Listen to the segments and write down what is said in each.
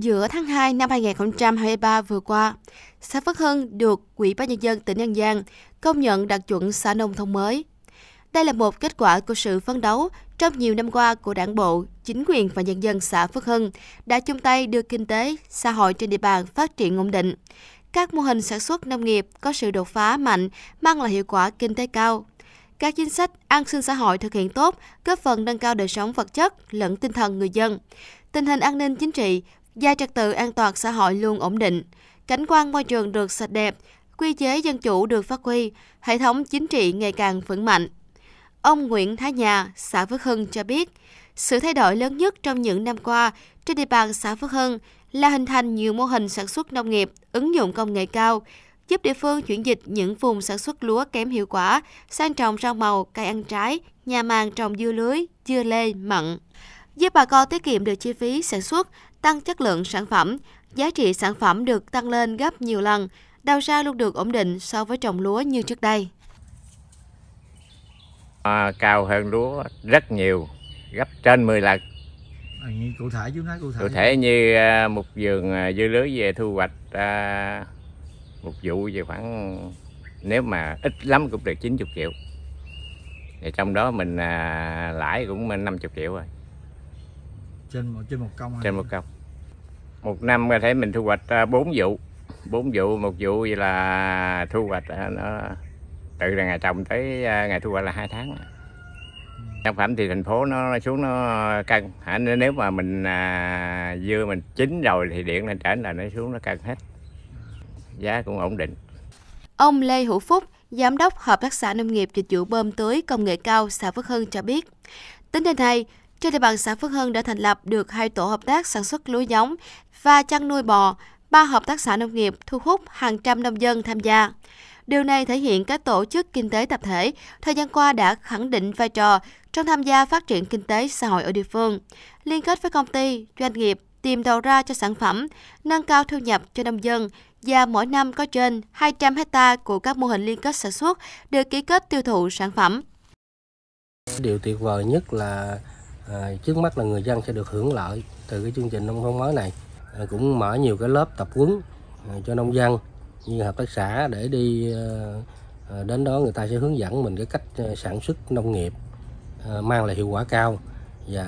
Giữa tháng 2 năm 2023 vừa qua, xã Phước Hưng được Ủy ban nhân dân tỉnh An Giang công nhận đạt chuẩn xã nông thôn mới. Đây là một kết quả của sự phấn đấu trong nhiều năm qua của đảng bộ, chính quyền và nhân dân xã Phước Hưng đã chung tay đưa kinh tế, xã hội trên địa bàn phát triển ổn định. Các mô hình sản xuất nông nghiệp có sự đột phá mạnh, mang lại hiệu quả kinh tế cao. Các chính sách an sinh xã hội thực hiện tốt, góp phần nâng cao đời sống vật chất lẫn tinh thần người dân. Tình hình an ninh chính trị và trật tự an toàn xã hội luôn ổn định. Cảnh quan môi trường được sạch đẹp, quy chế dân chủ được phát huy, hệ thống chính trị ngày càng vững mạnh. Ông Nguyễn Thái Nhà, xã Phước Hưng cho biết, sự thay đổi lớn nhất trong những năm qua trên địa bàn xã Phước Hưng là hình thành nhiều mô hình sản xuất nông nghiệp, ứng dụng công nghệ cao, giúp địa phương chuyển dịch những vùng sản xuất lúa kém hiệu quả sang trồng rau màu, cây ăn trái, nhà màng trồng dưa lưới, dưa lê, mận. Giúp bà con tiết kiệm được chi phí sản xuất tăng chất lượng sản phẩm, giá trị sản phẩm được tăng lên gấp nhiều lần, đầu ra luôn được ổn định so với trồng lúa như trước đây. À, cao hơn lúa rất nhiều, gấp trên 10 lần. À, cụ thể chú nói cụ thể. Cụ thể như à, một vườn à, dưa lưới về thu hoạch à, một vụ về khoảng nếu mà ít lắm cũng được 90 triệu. Thì trong đó mình à, lãi cũng 50 triệu rồi trên một trên một công trên một công một năm có thể mình thu hoạch 4 à, vụ 4 vụ một vụ vậy là thu hoạch à, nó từ ngày trồng tới à, ngày thu hoạch là hai tháng ừ. sản phẩm thì thành phố nó xuống nó cân hả nếu mà mình à, dưa mình chín rồi thì điện lên trển là nó xuống nó cân hết giá cũng ổn định ông Lê Hữu Phúc giám đốc hợp tác xã nông nghiệp dịch vụ bơm tưới công nghệ cao xã Phước Hưng cho biết tính đến nay trên địa bàn xã Phước Hưng đã thành lập được hai tổ hợp tác sản xuất lúa giống và chăn nuôi bò, ba hợp tác xã nông nghiệp thu hút hàng trăm nông dân tham gia. Điều này thể hiện các tổ chức kinh tế tập thể thời gian qua đã khẳng định vai trò trong tham gia phát triển kinh tế xã hội ở địa phương, liên kết với công ty, doanh nghiệp tìm đầu ra cho sản phẩm, nâng cao thu nhập cho nông dân và mỗi năm có trên 200 hecta của các mô hình liên kết sản xuất được ký kết tiêu thụ sản phẩm. Điều tuyệt vời nhất là à, trước mắt là người dân sẽ được hưởng lợi từ cái chương trình nông thôn mới này à, cũng mở nhiều cái lớp tập huấn à, cho nông dân như hợp tác xã để đi à, à đến đó người ta sẽ hướng dẫn mình cái cách à, sản xuất nông nghiệp à, mang lại hiệu quả cao và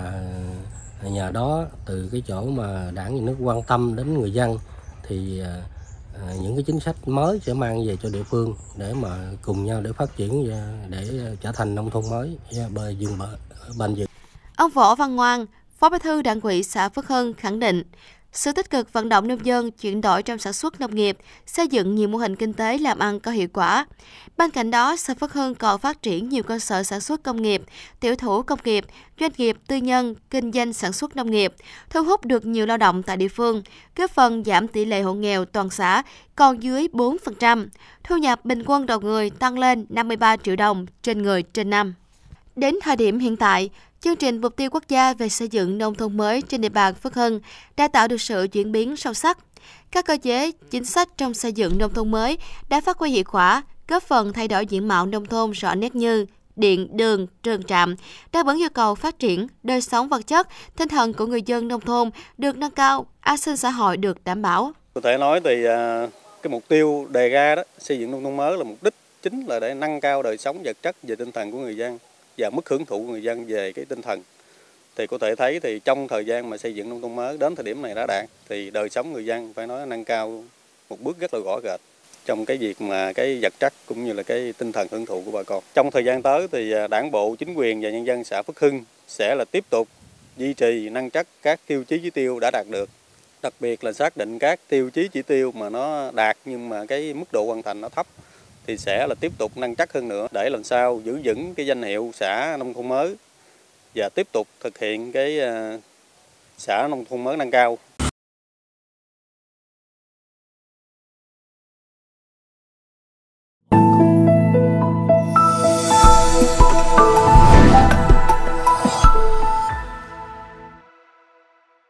à, nhờ đó từ cái chỗ mà đảng nhà nước quan tâm đến người dân thì à, những cái chính sách mới sẽ mang về cho địa phương để mà cùng nhau để phát triển để trở thành nông thôn mới bờ dừng bờ bền vững Ông Võ Văn Ngoan, Phó Bí thư Đảng ủy xã Phước Hưng khẳng định, sự tích cực vận động nông dân chuyển đổi trong sản xuất nông nghiệp, xây dựng nhiều mô hình kinh tế làm ăn có hiệu quả. Bên cạnh đó, xã Phước Hưng còn phát triển nhiều cơ sở sản xuất công nghiệp, tiểu thủ công nghiệp, doanh nghiệp tư nhân, kinh doanh sản xuất nông nghiệp, thu hút được nhiều lao động tại địa phương, góp phần giảm tỷ lệ hộ nghèo toàn xã còn dưới 4%, thu nhập bình quân đầu người tăng lên 53 triệu đồng trên người trên năm. Đến thời điểm hiện tại, Chương trình Mục tiêu Quốc gia về xây dựng nông thôn mới trên địa bàn Phước Hưng đã tạo được sự chuyển biến sâu sắc. Các cơ chế, chính sách trong xây dựng nông thôn mới đã phát huy hiệu quả, góp phần thay đổi diện mạo nông thôn rõ nét như điện, đường, trường trạm, đáp ứng yêu cầu phát triển, đời sống vật chất, tinh thần của người dân nông thôn được nâng cao, an sinh xã hội được đảm bảo. Có thể nói thì à, cái mục tiêu đề ra đó, xây dựng nông thôn mới là mục đích chính là để nâng cao đời sống vật chất và tinh thần của người dân và mức hưởng thụ của người dân về cái tinh thần thì có thể thấy thì trong thời gian mà xây dựng nông thôn mới đến thời điểm này đã đạt thì đời sống người dân phải nói nâng cao một bước rất là rõ rệt trong cái việc mà cái vật chất cũng như là cái tinh thần hưởng thụ của bà con. Trong thời gian tới thì à, đảng bộ, chính quyền và nhân dân xã Phước Hưng sẽ là tiếp tục duy trì nâng chất các tiêu chí chỉ tiêu đã đạt được. Đặc biệt là xác định các tiêu chí chỉ tiêu mà nó đạt nhưng mà cái mức độ hoàn thành nó thấp thì sẽ là tiếp tục nâng chắc hơn nữa để làm sao giữ vững cái danh hiệu xã nông thôn mới và tiếp tục thực hiện cái ờ, xã nông thôn mới nâng cao